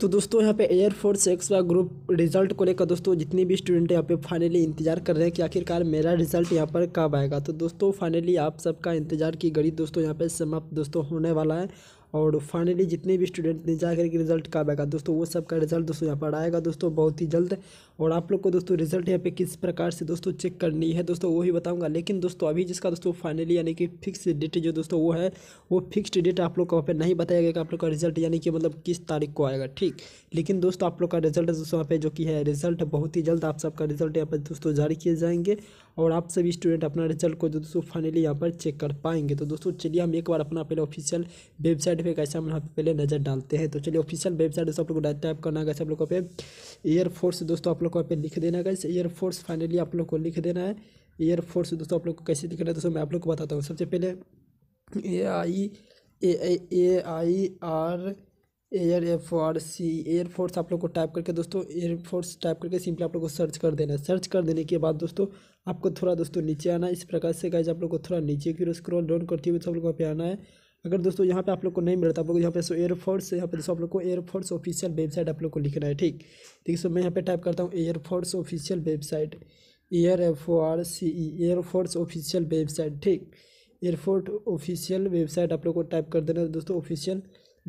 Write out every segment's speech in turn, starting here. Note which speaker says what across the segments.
Speaker 1: तो दोस्तों यहाँ पे एयरफोर्स एक्स का ग्रुप रिजल्ट को लेकर दोस्तों जितने भी स्टूडेंट यहाँ पे फाइनली इंतजार कर रहे हैं कि आखिरकार मेरा रिजल्ट यहाँ पर कब आएगा तो दोस्तों फाइनली आप सबका इंतजार की घड़ी दोस्तों यहाँ पे समाप्त दोस्तों होने वाला है और फाइनली जितने भी स्टूडेंट ने जाकर के रिजल्ट कब आएगा दोस्तों वो सब का रिजल्ट दोस्तों यहाँ पर आएगा दोस्तों बहुत ही जल्द और आप लोग को दोस्तों रिजल्ट यहाँ पे किस प्रकार से दोस्तों चेक करनी है दोस्तों वो ही बताऊँगा लेकिन दोस्तों अभी जिसका दोस्तों फाइनली यानी कि फिक्स डेट जो दोस्तों वो है वो फिक्स डेट आप लोग को वहाँ पर नहीं बताया गया कि आप लोग का रिजल्ट यानी कि मतलब किस तारीख को आएगा ठीक लेकिन दोस्तों आप लोग का रिजल्ट दोस्तों यहाँ पे जो कि है रिजल्ट बहुत ही जल्द आप सबका रिजल्ट यहाँ पर दोस्तों जारी किए जाएंगे और आप सभी स्टूडेंट अपना रिजल्ट को जो दोस्तों फाइनली यहाँ पर चेक कर पाएंगे तो दोस्तों चलिए हम एक बार अपना पहले ऑफिशियल वेबसाइट पर कैसे हम यहाँ पर पहले नज़र डालते हैं तो चलिए ऑफिशियल वेबसाइट दोस्तों आप लोग को टाइप करना कैसे आप लोग को पे एयरफोर्स दोस्तों आप लोग को पे लिख देना कैसे एयरफोर्स फाइनली आप लोग को लिख देना है एयरफोर्स दोस्तों आप लोग को कैसे लिख रहे है दोस्तों मैं आप लोग को बताता हूँ सबसे पहले A I A I R air Air Force Air Force आप लोग को टाइप करके दोस्तों एयरफोर्स टाइप करके सिंपली आप लोग को सर्च कर देना है सर्च कर देने के बाद दोस्तों आपको थोड़ा दोस्तों नीचे आना इस प्रकार से गाइज आप लोग को थोड़ा नीचे की स्क्रॉल डाउन करते हुए सब लोग को पे आना है अगर दोस्तों यहाँ पे आप लोग को नहीं मिलता आप तो लोग यहाँ पे सो एयरफोर्स यहाँ पे दोस्तों आप लोग को एयरफोर्स ऑफिशियल वेबसाइट आप लोग को लिखना है ठीक देखिए सो मैं यहाँ पे टाइप करता हूँ Air Force official website air F O R C E Air Force official website ठीक एयरफोर्ट ऑफिशियल वेबसाइट आप लोग को टाइप कर देना दोस्तों ऑफिशियल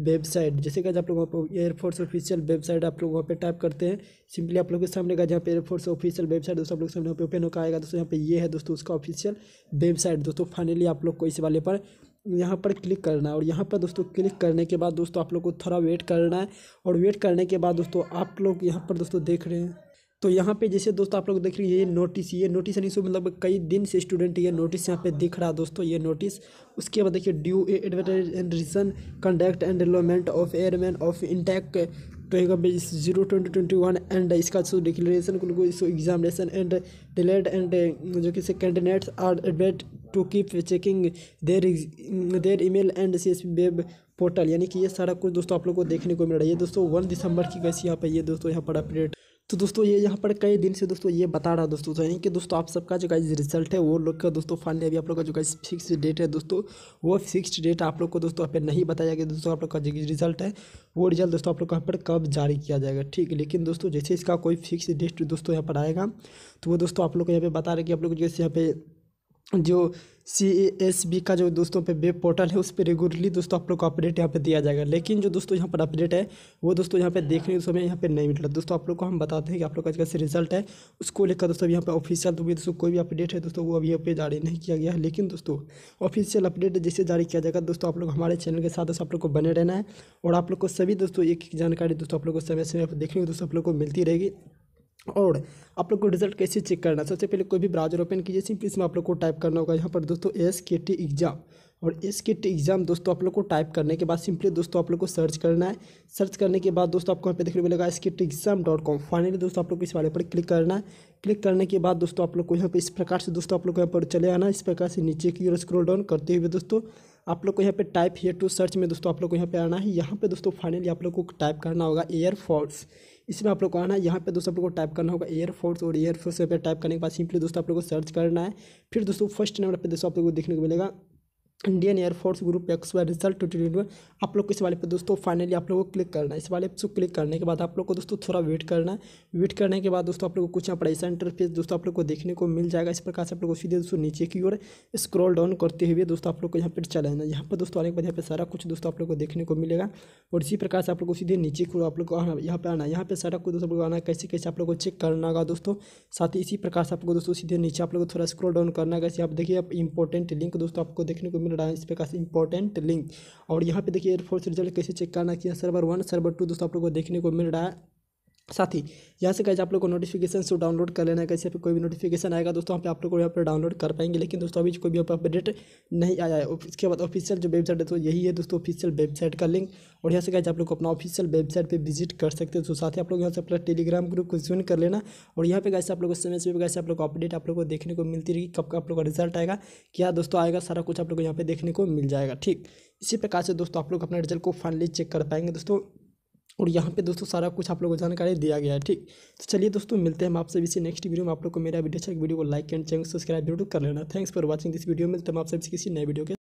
Speaker 1: वेबसाइट जैसे कि आप लोग वहाँ पर एयरफोर्स ऑफिशियल वेबसाइट आप लोग वहाँ पे टाइप करते हैं सिंपली आप लोग के सामने का जहाँ पे एयरफोर्स ऑफिशियल वेबसाइट दोस्तों आप लोग सामने ओपन होकर आएगा दोस्तों यहाँ पे ये है दोस्तों उसका ऑफिशियल वेबसाइट दोस्तों फाइनली आप लोग को इस वाले पर यहाँ पर क्लिक करना है और यहाँ पर दोस्तों क्लिक करने के बाद दोस्तों आप लोग को थोड़ा वेट करना है और वेट करने के बाद दोस्तों आप लोग यहाँ पर दोस्तों देख रहे हैं तो यहाँ पे जैसे दोस्तों आप लोग देख रहे हैं ये नोटिस ये नोटिस यानी सो मतलब कई दिन से स्टूडेंट ये नोटिस यहाँ पे दिख रहा है दोस्तों ये नोटिस उसके बाद देखिए due advertise and reason conduct and development of airman of intake रहेगा base zero twenty twenty one and इसका सो डिक्लेरेशन को so examination and delayed and जो कि कैंडिडेट्स आर एडवेट to keep checking their their email and C S web portal यानी कि ये सारा कुछ दोस्तों आप लोग को देखने को मिल रहा है ये दोस्तों वन दिसंबर की कैसी यहाँ पर ये दोस्तों यहाँ पर अपडेट तो दोस्तों ये यहाँ पर कई दिन से दोस्तों ये बता रहा दोस्तों तो यानी कि दोस्तों आप सबका जो गाइज रिजल्ट है वो लोग का दोस्तों फाइनली अभी आप लोग का जो गाइज फिक्स डेट है दोस्तों वो फिक्स डेट आप लोग को दोस्तों यहाँ पर नहीं बताया गया दोस्तों आप लोग का जो रिजल्ट है वो रिजल्ट दोस्तों आप लोग का यहाँ पर कब जारी किया जाएगा ठीक है लेकिन दोस्तों जैसे इसका कोई फिक्स डेट दोस्तों यहाँ पर आएगा तो वो दोस्तों आप लोग को यहाँ पर बता रहे कि आप लोग जैसे यहाँ पे जो सी ए एस बी का जो दोस्तों पे वेब पोर्टल है उस पर रेगुलरली दोस्तों आप लोग को अपडेट यहाँ पे दिया जाएगा लेकिन जो दोस्तों यहाँ पर अपडेट है वो दोस्तों यहाँ पे देखने के समय यहाँ पे नहीं मिल रहा दोस्तों आप लोग को हम बताते हैं कि आप लोग का कैसे रिजल्ट है उसको लेकर दोस्तों यहाँ पर ऑफिशियल तो भी दोस्तों कोई भी अपडेट है दोस्तों वो अभी यहाँ पे जारी नहीं किया गया है लेकिन दोस्तों ऑफिशियल अपडेट जैसे जारी किया जाएगा दोस्तों आप लोग हमारे चैनल के साथ आप लोग को बने रहना है और आप लोग को सभी दोस्तों एक जानकारी दोस्तों आप लोग को समय समय पर देखने को दोस्तों आप लोग को मिलती रहेगी और आप लोग को रिजल्ट कैसे चेक करना है सबसे पहले कोई भी ब्राउजर ओपन कीजिए सिंपली इसमें आप लोग को टाइप करना होगा यहाँ पर दोस्तों एस के टी एग्जाम और एस के टी एग्जाम दोस्तों आप लोग को टाइप करने के बाद सिंपली दोस्तों आप लोग को सर्च करना है सर्च करने के बाद दोस्तों आपको यहाँ पे देखने मिलेगा S K T exam dot com finally दोस्तों आप लोग को इस वाले पर क्लिक करना है क्लिक करने के बाद दोस्तों आप लोग को यहाँ पर इस प्रकार से दोस्तों आप लोग को यहाँ पर चले आना इस प्रकार से नीचे की ओर स्क्रोल डाउन करते हुए दोस्तों आप लोग को यहाँ पे टाइप हेयर टू सर्च में दोस्तों आप लोग को यहाँ पे आना है यहाँ पे दोस्तों फाइनली आप लोग को टाइप करना होगा एयरफोर्स इसमें आप लोग को आना है यहाँ पे दोस्तों आप लोग को टाइप करना होगा एयरफोर्स और एयरफोर्स पे टाइप करने के बाद सिंपली दोस्तों आप लोग को सर्च करना है फिर दोस्तों फर्स्ट नंबर पे दोस्तों आप लोग को देखने को मिलेगा Indian Air Force group X Y result टू आप लोग को इस वाले पे दोस्तों फाइनली आप लोगों को क्लिक करना है इस वाले पे क्लिक करने के बाद आप लोग को दोस्तों थोड़ा वेट करना है वेट करने के बाद दोस्तों आप लोग को कुछ यहाँ पर ऐसा इंटरफेस दोस्तों आप लोग को देखने को मिल जाएगा इस प्रकार से आप लोग को सीधे दोस्तों नीचे की ओर स्क्रॉल डाउन करते हुए दोस्तों आप लोग को यहाँ पर चला जाना यहाँ पर दोस्तों आने के बाद यहाँ पर सारा कुछ दोस्तों आप लोग को देखने को मिलेगा और इसी प्रकार से आप लोग को सीधे नीचे की ओर आप लोग को आना यहाँ पर आना यहाँ पर सारा कुछ दोस्तों आना कैसे कैसे आप लोग को चेक करना होगा दोस्तों साथ ही इसी प्रकार से आपको दोस्तों सीधे नीचे आप लोग को थोड़ा स्क्रॉल डाउन करना कैसे आप देखिए आप इंपॉर्टेंट लिंक दोस्तों आपको देखने को डांसपे का इंपॉर्टेंट लिंक और यहाँ पे देखिए एयरफोर्स रिजल्ट कैसे चेक करना किया सर्वर वन सर्वर टू दोस्तों आप लोग को देखने को मिल रहा है साथ ही यहाँ से कैसे आप लोग को नोटिफिकेशन से डाउनलोड कर लेना है कैसे कोई भी नोटिफिकेशन आएगा दोस्तों यहाँ पे आप लोग को यहाँ पर डाउनलोड कर पाएंगे लेकिन दोस्तों अभी कोई भी अपडेट नहीं आया है इसके बाद ऑफिशियल जो वेबसाइट है तो यही है दोस्तों ऑफिशियल वेबसाइट का लिंक और यहाँ से कैसे आप लोग अपना ऑफिशियल वेबसाइट पर विजिट कर सकते हो तो साथ ही आप लोग यहाँ से अपना टेलीग्राम ग्रुप को ज्वाइन कर लेना और यहाँ पर कैसे आप लोग समय से कैसे आप लोग अपडेट आप लोग को देखने को मिलती रही कब का आप लोग का रिजल्ट आएगा क्या हाँ दोस्तों आएगा सारा कुछ आप लोग यहाँ पर देखने को मिल जाएगा ठीक इसी प्रकार से दोस्तों आप लोग अपना रिजल्ट को फाइनली चेक कर पाएंगे दोस्तों और यहाँ पे दोस्तों सारा कुछ आप लोगों को जानकारी दिया गया है ठीक तो चलिए दोस्तों मिलते हैं हम आपसे इसी नेक्स्ट वीडियो में आप लोग को मेरा वीडियो अच्छा वीडियो को लाइक एंड चैनल सब्सक्राइब जरूर कर लेना thanks for watching this video मिलते हैं आपसे किसी नए वीडियो के